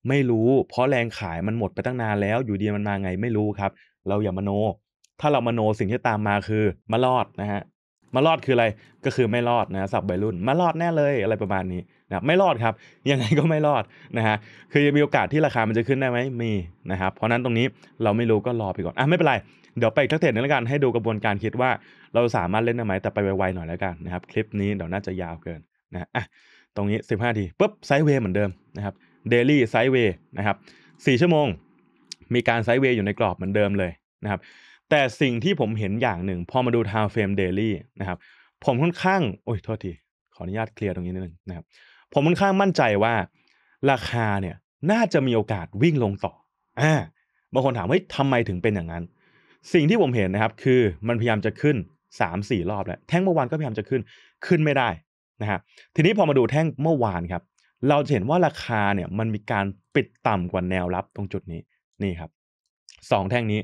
ไม่รู้เพราะแรงขายมันหมดไปตั้งนานแล้ว อยู่ดีมันมาไงไม่รู้ครับ เราอย่ามาโน ถ้าเรามโนสิ่งที่ตามมาคือ มารอดนะฮะ มารอดคืออะไรก็คือไม่รอดนะ สับใบรุ่นมารอดแน่เลย อะไรประมาณนี้นะไม่รอดครับ ยังไงก็ไม่รอดนะฮะคือมีโอกาสที่ราคามันจะขึ้นได้ไหมมีนะครับเพราะนั้นตรงนี้เราไม่รู้ก็รอไปก่อน อ่ะไม่เป็นไรเดี๋ยวไปอีกทักเทศนึงแล้วกันให้ดูกระบวนการคิดว่าเราสามารถเล่นได้ไหมแต่ไปไวๆหน่อยแล้วกันนะครับ คลิปนี้เดี๋ยวน่าจะยาวเกินนะอ่ะตรงนี้ 15ทีปุ๊บไซด์เวย์เหมือนเดิมนะครับเดลี่ไซด์เวย์นะครับ 4 ชั่วโมงมีการไซด์เวย์อยู่ในกรอบเหมือนเดิมเลยนะครับแต่สิ่งที่ผมเห็นอย่างหนึ่งพอมาดูทาวเ f ฟ a m e d a i นะครับผมค่อนข้าง โอ้ย โทษที ขออนุญาตเคลียร์ตรงนี้นิดนึงนะครับผมค่อนข้างมั่นใจว่า ราคาเนี่ยน่าจะมีโอกาสวิ่งลงต่ออ่าบางคนถามว่าทำไมถึงเป็นอย่างนั้นสิ่งที่ผมเห็นนะครับ คือมันพยายามจะขึ้น3 4 รอบแล้วแท่งเมื่อวานก็พยายามจะขึ้นขึ้นไม่ได้นะฮะทีนี้พอมาดูแท่งเมื่อวานครับ เราจะเห็นว่าราคาเนี่ยมันมีการปิดต่ำกว่าแนวรับตรงจุดนี้นี่ครับสองแท่งนี้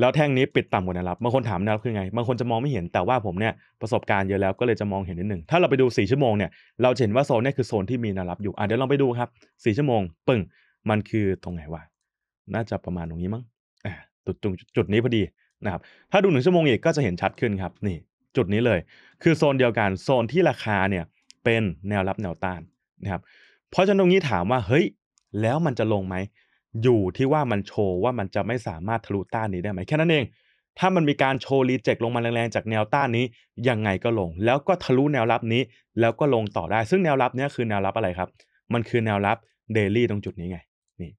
แล้วแท่งนี้ปิดต่ำกว่าแนวรับบางคนถามแนวรับคือไงบางคนจะมองไม่เห็นแต่ว่าผมเนี่ยประสบการณ์เยอะแล้ว ก็เลยจะมองเห็นนิดหนึ่งถ้าเราไปดู4ชั่วโมงเนี่ย เราเห็นว่าโซนนี้คือโซนที่มีแนวรับ อยู่อ่ะเดี๋ยวลองไปดูครับ4ชั่วโมง ปึ้งมันคือตรงไหนวะน่าจะประมาณตรงนี้มั้งจุดจุดนี้พอดีนะครับ ถ้าดูหนึ่งชั่วโมงอีกก็จะเห็นชัดขึ้นครับ นี่ จุดนี้เลย คือโซนเดียวกัน โซนที่ราคาเนี่ยเป็นแนวรับแนวต้านนะครับเพราะฉะนั้นตรงนี้ถามว่าเฮ้ยแล้วมันจะลงไหม อยู่ที่ว่ามันโชว์ว่ามันจะไม่สามารถทะลุต้านนี้ได้ไหมแค่นั้นเอง ถ้ามันมีการโชว์รีเจ็คลงมาแรงๆจากแนวต้านนี้ยังไงก็ลง แล้วก็ทะลุแนวรับนี้แล้วก็ลงต่อได้ ซึ่งแนวรับนี้คือแนวรับอะไรครับ มันคือแนวรับเดลี่ตรงจุดนี้ไง นี่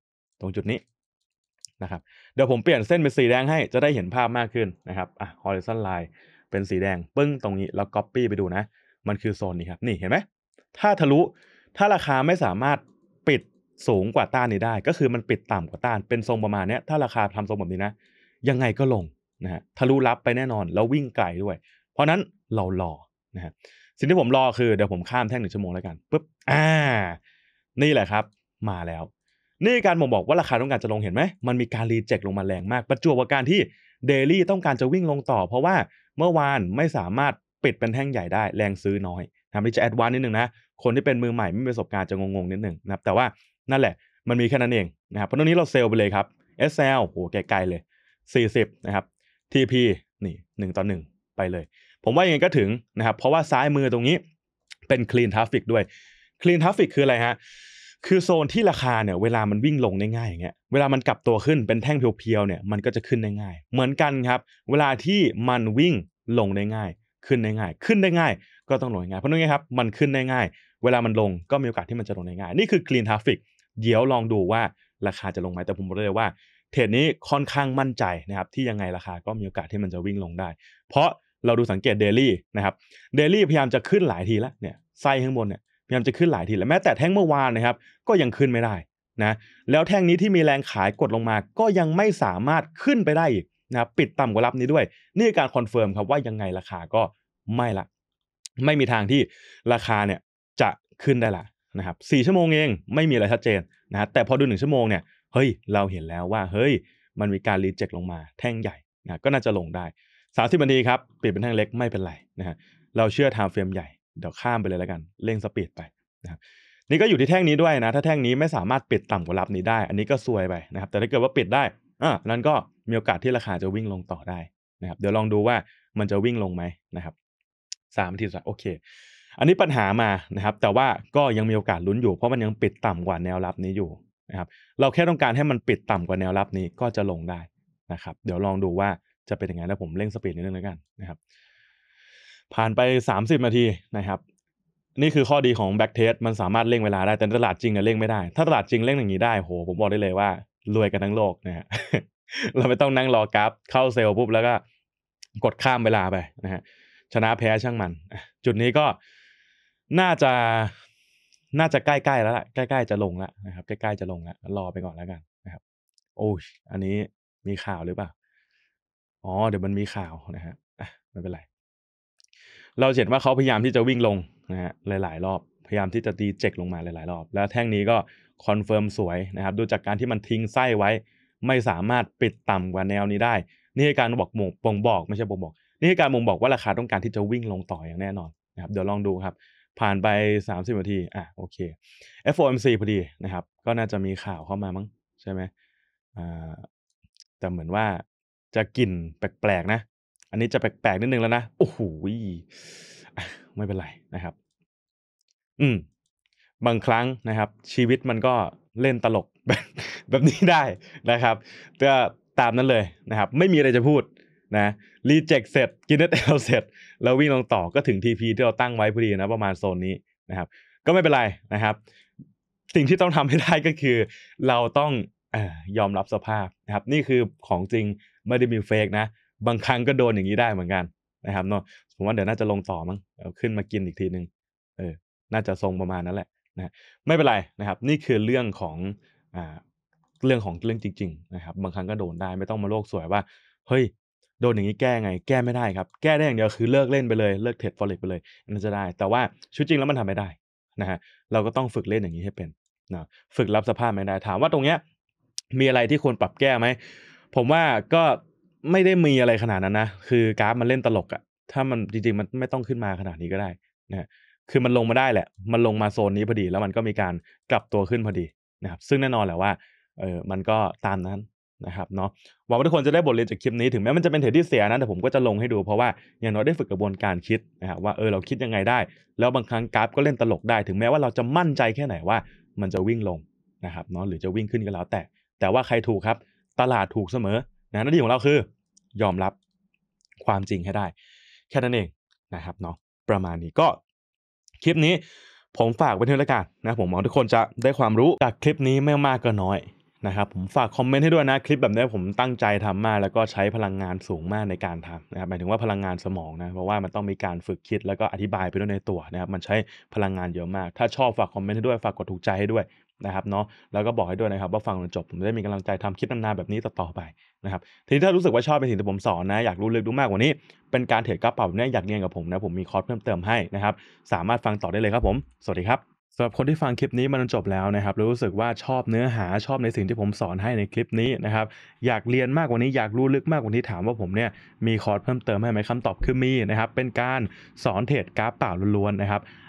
ตรงจุดนี้นะครับเดี๋ยวผมเปลี่ยนเส้นเป็นสีแดงให้จะได้เห็นภาพมากขึ้นนะครับอ่ะ horizon line เป็นสีแดง ปึ้งตรงนี้แล้ว copy ไปดูนะ มันคือโซนนี้ครับ นี่เห็นไหมถ้าทะลุถ้าราคาไม่สามารถปิดสูงกว่าต้านนี้ได้ ก็คือมันปิดต่ำกว่าต้านเป็นทรงประมาณนี้ถ้าราคาทำทรงแบบนี้นะ ยังไงก็ลงนะฮะทะลุรับไปแน่นอนแล้ววิ่งไกลด้วย เพราะนั้นเรารอนะฮะสิ่งที่ผมรอคือเดี๋ยวผมข้ามแท่งหนึ่งชั่วโมงแล้วกันปุ๊บอ่านี่แหละครับ มาแล้วนี่การบมบอกว่าราคาต้องการจะลงเห็นไหม มันมีการรีเจ็คลงมาแรงมาก ประจวบกับการที่เดลี่ต้องการจะวิ่งลงต่อ เพราะว่าเมื่อวานไม่สามารถ ปิดเป็นแท่งใหญ่ได้แรงซื้อน้อยนะครนีจะแอดวานนิดนึงนะ คนที่เป็นมือใหม่ไม่มีประสบการณ์จะงง ๆ นิดนึงนะครับแต่ว่านั่นแหละ มันมีแค่นั้นเองนะครับเพราะตอนนี้เราเซลไปเลยครับ SL โอหไกลๆเลย40นะครับ TP นี่1ต่อ1ไปเลย ผมว่าอย่างไงก็ถึงนะครับ เพราะว่าซ้ายมือตรงนี้ เป็นคลีนทราฟิกด้วย คลีนทราฟิกคืออะไรฮะคือโซนที่ราคาเนี่ยเวลามันวิ่งลงได้ง่ายอย่างเงี้ยเวลามันกลับตัวขึ้นเป็นแท่งเพียวๆเนี่ยมันก็จะขึ้นได้ง่าย เหมือนกันครับเวลาที่มันวิ่งลงได้ง่าย ขึ้นได้ง่ายขึ้นได้ง่ายก็ต้องลงง่ายเพราะนั่นไงครับมันขึ้นได้ง่ายเวลามันลงก็มีโอกาสที่มันจะลงได้ง่าย นี่คือคลีนทราฟิกเดี๋ยวลองดูว่าราคาจะลงไหมแต่ผมบอกเลยว่าเทรดนี้ค่อนข้างมั่นใจนะครับที่ยังไงราคาก็มีโอกาสที่มันจะวิ่งลงได้ เพราะเราดูสังเกตเดลี่นะครับเดลี่พยายามจะขึ้นหลายทีแล้วเนี่ยไส้ข้างบนเนี่ยพยายามจะขึ้นหลายทีแล้วแม้แต่แท่งเมื่อวานนะครับก็ยังขึ้นไม่ได้นะ แล้วแท่งนี้ที่มีแรงขายกดลงมาก็ยังไม่สามารถขึ้นไปได้อีกนะปิดต่ำกว่ารับนี้ด้วย นี่การคอนเฟิร์มครับว่ายังไงราคาก็ไม่ละ ไม่มีทางที่ราคาเนี่ยจะขึ้นได้ละนะครับสี่ชั่วโมงเองไม่มีอะไรชัดเจนนะแต่พอดูหนึ่งชั่วโมงเนี่ยเฮ้ยเราเห็นแล้วว่า เฮ้ยมันมีการรีเจ็คลงมา แท่งใหญ่นะก็น่าจะลงได้สาิบนาทีครับปิดเป็นแท่งเล็กไม่เป็นไรนะฮะเราเชื่อไทม์เฟรมใหญ่เดี๋ยวข้ามไปเลยแล้วกัน เร่งสปีดไปนะครับนี่ก็อยู่ที่แท่งนี้ด้วยนะ ถ้าแท่งนี้ไม่สามารถปิดต่ำกว่ารับนี้ได้ อันนี้ก็ซวยไปนะครับ แต่ถ้าเกิดว่าปิดได้อ่ะนั้นก็มีโอกาสที่ราคาจะวิ่งลงต่อได้นะครับ เดี๋ยวลองดูว่ามันจะวิ่งลงไหมนะครับ สามทีสุดโอเค อันนี้ปัญหามานะครับ แต่ว่าก็ยังมีโอกาสลุ้นอยู่ เพราะมันยังปิดต่ำกว่าแนวรับนี้อยู่นะครับ เราแค่ต้องการให้มันปิดต่ำกว่าแนวรับนี้ก็จะลงได้นะครับ เดี๋ยวลองดูว่าจะเป็นยังไง แล้วผมเร่งสปีดนิดนึงแล้วกันนะครับผ่านไป 30นาทีนะครับ นี่คือข้อดีของแบ็กเทสมันสามารถเร่งเวลาได้ แต่ตลาดจริงเนี่ยเร่งไม่ได้ ถ้าตลาดจริงเร่งอย่างนี้ได้โห ผมบอกได้เลยว่ารวยกันทั้งโลกนะฮะเราไม่ต้องนั่งรอกราฟเข้าเซลล์ปุ๊บแล้วก็กดข้ามเวลาไปนะฮะ ชนะแพ้ช่างมันจุดนี้ก็น่าจะน่าจะใกล้ ๆ แล้วล่ะ ใกล้ๆจะลงแล้วนะครับใกล้ๆจะลงแล้วรอไปก่อนแล้วกันนะครับ โอ้ยอันนี้มีข่าวหรือเปล่าอ๋อเดี๋ยวมันมีข่าวนะฮะไม่เป็นไรเราเห็นว่าเขาพยายามที่จะวิ่งลงนะฮะหลาย ๆ รอบ พยายามที่จะตีเจ็กลงมาหลายๆรอบแล้วแท่งนี้ก็คอนเฟิร์มสวยนะครับดูจากการที่มันทิ้งไส้ไว้ ไม่สามารถปิดต่ำกว่าแนวนี้ได้ นี่คือการบอกมบ่งบอกไม่ใช่บ่งบอก นี่คือการมุงบอกว่าราคาต้องการที่จะวิ่งลงต่ออย่างแน่นอนนะครับเดี๋ยวลองดูครับ ผ่านไป 30นาทีอ่ะโอเค FOMC พอดีนะครับ ก็น่าจะมีข่าวเข้ามามั้งใช่ไหมอ่าแต่เหมือนว่าจะกลิ่นแปลกๆนะอันนี้จะแปลกๆนิดนึงแล้วนะ โอ้โหไม่เป็นไรนะครับ อืม บางครั้งนะครับชีวิตมันก็เล่นตลกแบบแบบนี้ได้นะครับก็ตามนั้นเลยนะครับ ไม่มีอะไรจะพูดนะรีเจ็คเสร็จกินเนสเอลเสร็จแล้ววิ่งลงต่อก็ถึงทีพีที่เราตั้งไว้พอดีนะ ประมาณโซนนี้นะครับ ก็ไม่เป็นไรนะครับ สิ่งที่ต้องทำให้ได้ก็คือเราต้องอยอมรับสภาพนะครับ นี่คือของจริงไม่ได้มีเฟกนะบางครั้งก็โดนอย่างนี้ได้เหมือนกันนะครับเนาะผมว่าเดี๋ยวน่าจะลงต่อมั้งขึ้นมากินอีกทีหนึ่งเออน่าจะทรงประมาณนั้นแหละนะไม่เป็นไรนะครับ นี่คือเรื่องของอ่าเรื่องของเรื่องจริงๆนะครับบางครั้งก็โดนได้ไม่ต้องมาโลกสวยว่าเฮ้ยโดนอย่างนี้แก้ไงแก้ไม่ได้ครับแก้ได้อย่างเดียวคือเลิกเล่นไปเลย เลิกเทรดฟอเร็กไปเลยนั่นจะได้ แต่ว่าชุดจริงแล้วมันทำไม่ได้นะฮะเราก็ต้องฝึกเล่นอย่างนี้ให้เป็นนะฝึกรับสภาพไม่ได้ ถามว่าตรงเนี้ย มีอะไรที่ควรปรับแก้ไหมผมว่าก็ไม่ได้มีอะไรขนาดนั้นนะ คือกราฟมันเล่นตลกอะถ้ามันจริงๆมันไม่ต้องขึ้นมาขนาดนี้ก็ได้นะคือมันลงมาได้แหละ มันลงมาโซนนี้พอดี แล้วมันก็มีการกลับตัวขึ้นพอดีนะครับ ซึ่งแน่นอนแหละว่าเออมันก็ตามนั้นนะครับเนาะหวังว่าทุกคนจะได้บทเรียนจากคลิป นี้ ถึงแม้มันจะเป็นเทรดที่เสียนะ แต่ผมก็จะลงให้ดู เพราะว่าอย่างน้อยได้ฝึกกระบวนการคิดนะครับว่าเออเราคิดยังไงได้ แล้วบางครั้งกราฟก็เล่นตลกได้ ถึงแม้ว่าเราจะมั่นใจแค่ไหนว่ามันจะวิ่งลงนะครับเนาะหรือจะวิ่งขึ้นก็แล้ว แต่ แต่ว่าใครถูกครับ ตลาดถูกเสมอนะหน้าที่ของเราคือ ยอมรับความจริงให้ได้ แค่นั้นเองนะครับเนาะประมาณนี้ก็คลิปนี้ ผมฝากไว้เท่านี้นกันนะผมหวังทุกคนจะได้ความรู้จากคลิปนี้ไม่มากก็น้อยนะครับ ผมฝากคอมเมนต์ให้ด้วยนะคลิปแบบนี้ ผมตั้งใจทำมากแล้วก็ใช้พลังงานสูงมากในการทำนะครับหมายถึงว่าพลังงานสมองนะเพราะว่ามันต้องมีการฝึกคิด แล้วก็อธิบายไปด้วยในตัวนะครับมันใช้พลังงานเยอะมาก ถ้าชอบฝากคอมเมนต์ให้ด้วยฝากกดถูกใจให้ด้วยนะครับเนาะแล้วก็บอกให้ด้วยนะครับว่าฟังจนจบผมได้มีกำลังใจทำคลิปนานๆแบบนี้ต่อๆไปนะครับทีนี้ถ้ารู้สึกว่าชอบเป็นสิ่งที่ผมสอนนะอยากรู้ลึกรู้มากกว่านี้ เป็นการเทรดกระเป๋าเนี่ยอยากเรียนกับผมนะผมมีคอร์สเพิ่มเติมให้นะครับ สามารถฟังต่อได้เลยครับผมสวัสดีครับสำหรับคนที่ฟังคลิปนี้มาจนจบแล้วนะครับรู้สึกว่าชอบเนื้อหาชอบในสิ่งที่ผมสอนให้ในคลิปนี้นะครับ อยากเรียนมากกว่านี้ อยากรู้ลึกมากกว่านี้ถามว่าผมเนี่ยมีคอร์สเพิ่มเติมให้ไหมคำตอบคือมีนะครับ เป็นการสอนเทรดกราฟเปล่าล้วนๆนะครับ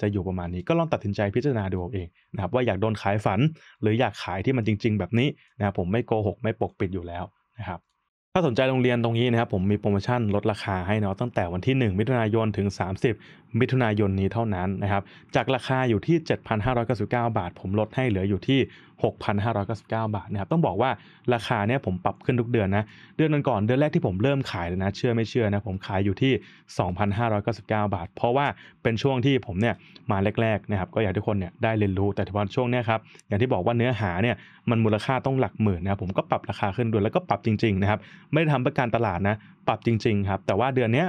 จะอยู่ประมาณนี้ก็ลองตัดสินใจพิจารณาดูเองนะครับว่าอยากโดนขายฝัน หรืออยากขายที่มันจริงๆ แบบนี้นะครับผมไม่โกหก ไม่ปกปิดอยู่แล้วนะครับถ้าสนใจโรงเรียนตรงนี้นะครับผมมีโปรโมชั่นลดราคาให้เนาะ ตั้งแต่วันที่1มิถุนายนถึง 30มิถุนายนนี้เท่านั้นนะครับจากราคาอยู่ที่ 7,599 บาท ผมลดให้เหลืออยู่ที่ 6,599 บาทนะครับต้องบอกว่าราคาเนี่ยผมปรับขึ้นทุกเดือนนะเดือนก่อนเดือนแรกที่ผมเริ่มขายเลยนะ เชื่อไม่เชื่อนะผมขายอยู่ที่ 2,599 บาท เพราะว่าเป็นช่วงที่ผมเนี่ยมาแรกๆนะครับก็อยากทุกคนเนี่ยได้เรียนรู้แต่ทว่าช่วงเนี้ยครับอย่างที่บอกว่าเนื้อหาเนี่ยมันมูลค่าต้องหลักหมื่นนะครับผมก็ปรับราคาขึ้นด้วยแล้วก็ปรับจริงๆนะครับไม่ได้ทำเพื่อการตลาดนะปรับจริงๆครับแต่ว่าเดือนเนี้ย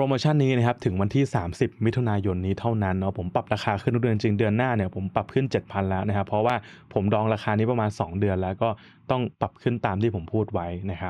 รโมชั่นนี้นะครับถึงวันที่ 30 มิถุนายนนี้เท่านั้นเนาะผมปรับราคาขึ้นทุกเดือนจริงเดือนหน้าเนี่ยผมปรับขึ้น 7,000 แล้วนะครับ เพราะว่าผมดองราคานี้ประมาณ 2 เดือนแล้วก็ต้องปรับขึ้นตามที่ผมพูดไว้นะครับ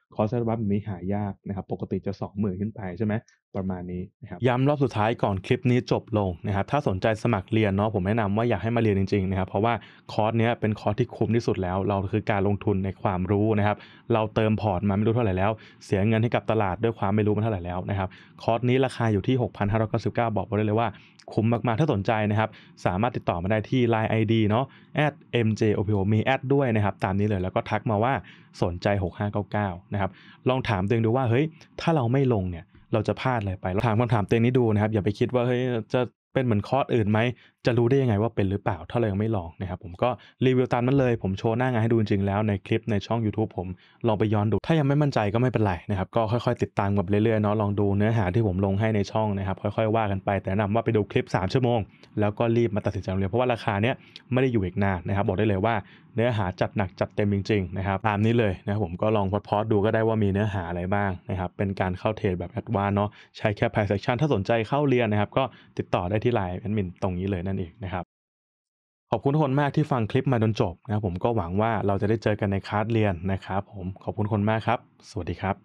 คอร์สอัลบัฟมนี้หายากนะครับ ปกติจะสองหมื่นขึ้นไปใช่ไหมประมาณนี้นะครับ ย้ำรอบสุดท้ายก่อนคลิปนี้จบลงนะครับ ถ้าสนใจสมัครเรียนเนาะ ผมแนะนำว่าอยากให้มาเรียนจริงๆนะครับ เพราะว่าคอร์สเนี้ยเป็นคอร์สที่คุ้มที่สุดแล้ว เราคือการลงทุนในความรู้นะครับ เราเติมพอร์ตมาไม่รู้เท่าไหร่แล้ว เสียเงินให้กับตลาดด้วยความไม่รู้มาเท่าไหร่แล้วนะครับ คอร์สนี้ราคาอยู่ที่6,599บาอกไว้เลยว่าคุ้มมากๆ ถ้าสนใจนะครับ สามารถติดต่อมาได้ที่ Line ID เนาะ @mjopo มีแอดด้วยนะครับตามนี้เลยแล้วก็ทักมาว่าสนใจ 6599 นะครับ ลองถามตัวเองดูว่าเฮ้ย ถ้าเราไม่ลงเนี่ย เราจะพลาดอะไรไปเราถามคำถามตัวเองนี้ดูนะครับ อย่าไปคิดว่าเฮ้ย จะเป็นเหมือนคอร์สอื่นไหมจะรู้ได้ยังไงว่าเป็นหรือเปล่าถ้าเรายังไม่ลองนะครับผมก็รีวิวตามนั้นเลย ผมโชว์หน้างานให้ดูจริงแล้วในคลิปในช่อง YouTube ผมลองไปย้อนดูถ้ายังไม่มั่นใจก็ไม่เป็นไรนะครับก็ค่อยๆติดตามกับเรื่อยๆเนาะลองดูเนื้อหาที่ผมลงให้ในช่องนะครับ ค่อยๆว่ากันไปแต่นำว่าไปดูคลิป 3 ชั่วโมง แล้วก็รีบมาตัดสินใจเลยเพราะว่าราคาเนี้ยไม่ได้อยู่อีกนานนะครับบอกได้เลยว่า เนื้อหาจัดหนักจัดเต็มจริงๆนะครับตามนี้เลยนะผมก็ลองพอดดูก็ได้ว่ามีเนื้อหาอะไรบ้างนะครับเป็นการเข้าเทรดแบบแอดวานเนาะใช้แค่ไพ่เซ a c t i ถ้าสนใจเข้าเรียนนะครับก็ติดต่อได้ที่ไลน์แอดมินตรงนี้เลยนะนั่นเองนะครับขอบคุณทุกคนมากที่ฟังคลิปมาจนจบนะครับผมก็หวังว่าเราจะได้เจอกันในคลาสเรียนนะครับผมขอบคุณคนมากครับสวัสดีครับ